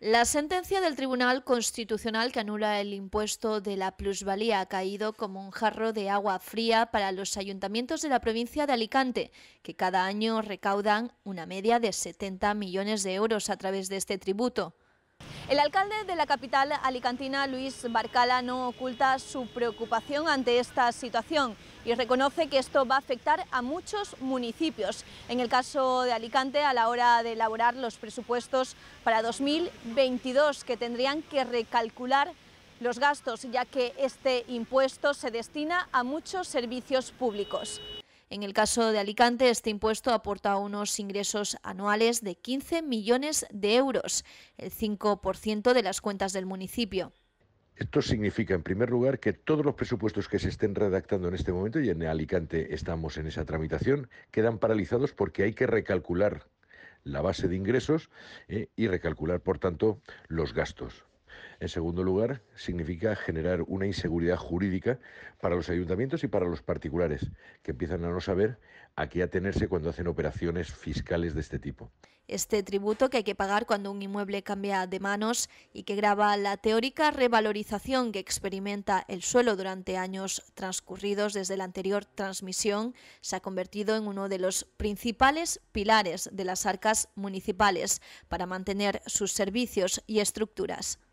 La sentencia del Tribunal Constitucional que anula el impuesto de la plusvalía ha caído como un jarro de agua fría para los ayuntamientos de la provincia de Alicante, que cada año recaudan una media de 70 millones de euros a través de este tributo. El alcalde de la capital alicantina, Luis Barcala, no oculta su preocupación ante esta situación y reconoce que esto va a afectar a muchos municipios. En el caso de Alicante, a la hora de elaborar los presupuestos para 2022, que tendrían que recalcular los gastos, ya que este impuesto se destina a muchos servicios públicos. En el caso de Alicante, este impuesto aporta unos ingresos anuales de 15 millones de euros, el 5% de las cuentas del municipio. Esto significa, en primer lugar, que todos los presupuestos que se estén redactando en este momento, y en Alicante estamos en esa tramitación, quedan paralizados porque hay que recalcular la base de ingresos eh, y recalcular, por tanto, los gastos. En segundo lugar, significa generar una inseguridad jurídica para los ayuntamientos y para los particulares, que empiezan a no saber a qué atenerse cuando hacen operaciones fiscales de este tipo. Este tributo que hay que pagar cuando un inmueble cambia de manos y que graba la teórica revalorización que experimenta el suelo durante años transcurridos desde la anterior transmisión se ha convertido en uno de los principales pilares de las arcas municipales para mantener sus servicios y estructuras.